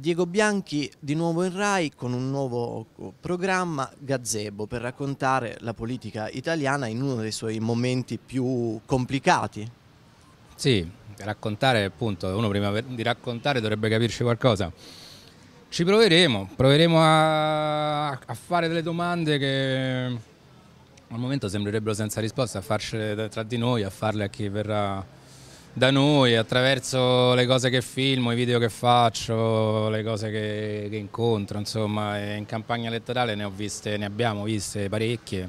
Diego Bianchi di nuovo in Rai con un nuovo uh, programma Gazebo per raccontare la politica italiana in uno dei suoi momenti più complicati. Sì, raccontare appunto, uno prima di raccontare dovrebbe capirci qualcosa. Ci proveremo, proveremo a, a fare delle domande che al momento sembrerebbero senza risposta, a farcele tra di noi, a farle a chi verrà da noi attraverso le cose che filmo, i video che faccio, le cose che, che incontro, insomma in campagna elettorale ne, ho viste, ne abbiamo viste parecchie,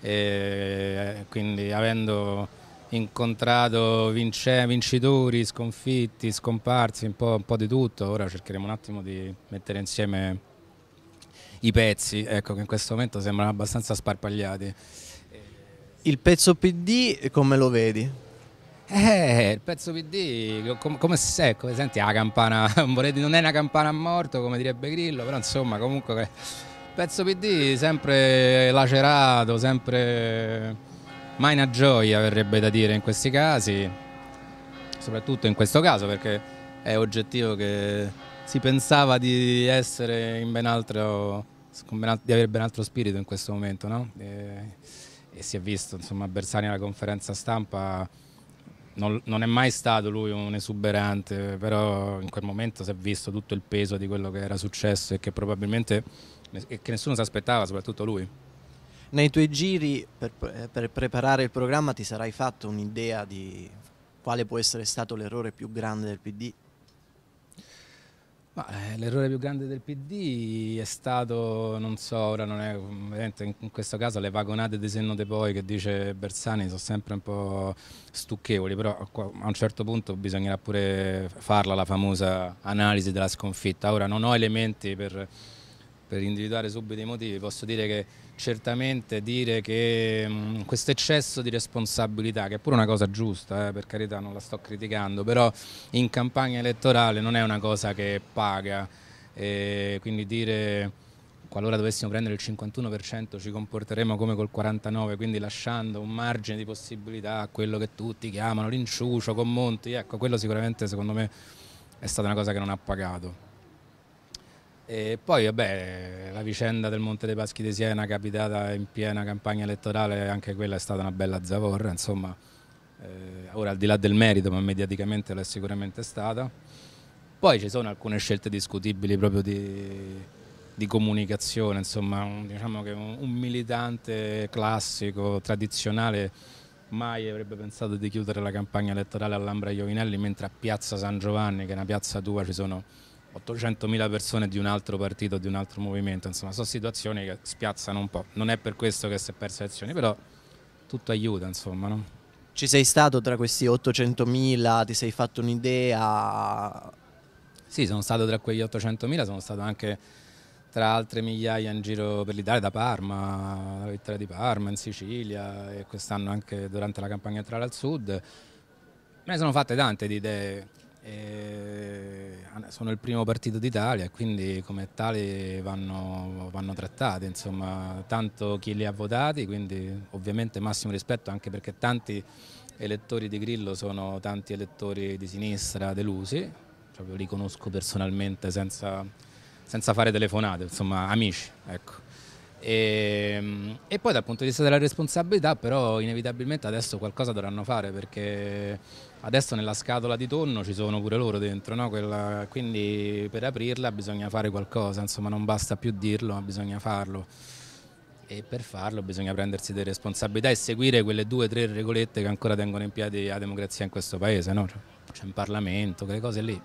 e eh, quindi avendo incontrato vince, vincitori, sconfitti, scomparsi, un po', un po', di tutto, ora cercheremo un attimo di mettere insieme i pezzi, ecco che in questo momento sembrano abbastanza sparpagliati. Il pezzo PD come lo vedi? Eh, il pezzo PD, com- come se, come senti la campana, non è una campana a morto come direbbe Grillo, però insomma comunque il pezzo PD sempre lacerato, sempre mai una gioia verrebbe da dire in questi casi, soprattutto in questo caso perché è oggettivo che si pensava di essere in ben altro, di avere ben altro spirito in questo momento, no? E, e si è visto, insomma, Bersani alla conferenza stampa non, non, è mai stato lui un esuberante, però in quel momento si è visto tutto il peso di quello che era successo e che probabilmente e che nessuno si aspettava, soprattutto lui. Nei tuoi giri per, eh, per preparare il programma ti sarai fatto un'idea di quale può essere stato l'errore più grande del PD? Eh, l'errore più grande del PD è stato, non so, ora non è, mm, in questo caso le vagonate di senno de poi che dice Bersani sono sempre un po' stucchevoli, però a un certo punto bisognerà pure farla la famosa analisi della sconfitta. Ora non ho elementi per per individuare subito i motivi, posso dire che certamente dire che mm, questo eccesso di responsabilità, che è pure una cosa giusta, eh, per carità non la sto criticando, però in campagna elettorale non è una cosa che paga, e quindi dire qualora dovessimo prendere il 51% ci comporteremo come col 49%, quindi lasciando un margine di possibilità a quello che tutti chiamano l'inciucio con Monti, ecco quello sicuramente secondo me è stata una cosa che non ha pagato. E poi vabbè, la vicenda del Monte dei Paschi di Siena capitata in piena campagna elettorale, anche quella è stata una bella zavorra, insomma, eh, ora al di là del merito, ma mediaticamente l'è sicuramente stata. Poi ci sono alcune scelte discutibili proprio di, di comunicazione, insomma, un, diciamo che un, un militante classico, tradizionale, mai avrebbe pensato di chiudere la campagna elettorale all'Ambra Iovinelli, mentre a Piazza San Giovanni, che è una piazza tua, ci sono 800.000 persone di un altro partito, di un altro movimento, insomma sono situazioni che spiazzano un po', non è per questo che si è persa le elezioni, però tutto aiuta insomma. No? Ci sei stato tra questi 800.000, ti sei fatto un'idea? Sì, sono stato tra quegli 800.000, sono stato anche tra altre migliaia in giro per l'Italia, da Parma, la vittoria di Parma, in Sicilia e quest'anno anche durante la campagna elettorale al sud. Me ne sono fatte tante di idee e sono il primo partito d'Italia e quindi come tali vanno, vanno trattati, insomma, tanto chi li ha votati, quindi ovviamente massimo rispetto anche perché tanti elettori di Grillo sono tanti elettori di sinistra delusi, proprio li conosco personalmente senza, senza fare telefonate, insomma amici. Ecco. E, ehm, e, poi dal punto di vista della responsabilità però inevitabilmente adesso qualcosa dovranno fare perché Adesso nella scatola di tonno ci sono pure loro dentro, no? Quella, quindi per aprirla bisogna fare qualcosa, insomma non basta più dirlo, bisogna farlo. E per farlo bisogna prendersi delle responsabilità e seguire quelle due o tre regolette che ancora tengono in piedi la democrazia in questo paese, no? C'è un Parlamento, quelle cose lì.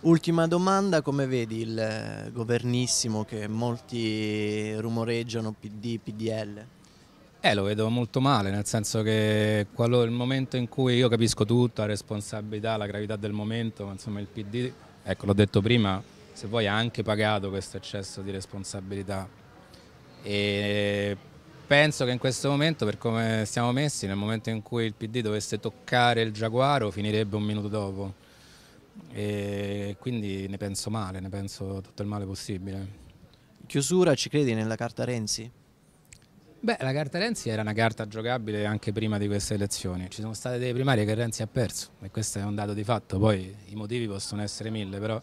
Ultima domanda, come vedi il governissimo che molti rumoreggiano PD, PDL? Eh, lo vedo molto male, nel senso che quello, il momento in cui io capisco tutto, la responsabilità, la gravità del momento, insomma il PD, ecco l'ho detto prima, se vuoi ha anche pagato questo eccesso di responsabilità. E penso che in questo momento, per come siamo messi, nel momento in cui il PD dovesse toccare il giaguaro, finirebbe un minuto dopo. E quindi ne penso male, ne penso tutto il male possibile. Chiusura, ci credi nella carta Renzi? Beh, la carta Renzi era una carta giocabile anche prima di queste elezioni. Ci sono state delle primarie che Renzi ha perso e questo è un dato di fatto. Poi i motivi possono essere mille, però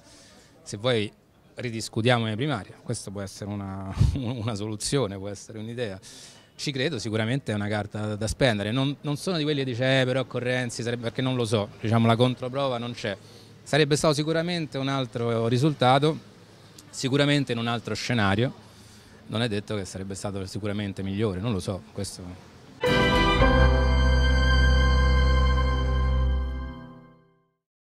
se voi ridiscutiamo le primarie, questa può essere una, una soluzione, può essere un'idea. Ci credo, sicuramente è una carta da spendere. Non, non sono di quelli che dice, eh, però con Renzi, sarebbe, perché non lo so, diciamo la controprova non c'è. Sarebbe stato sicuramente un altro risultato, sicuramente in un altro scenario non è detto che sarebbe stato sicuramente migliore, non lo so, questo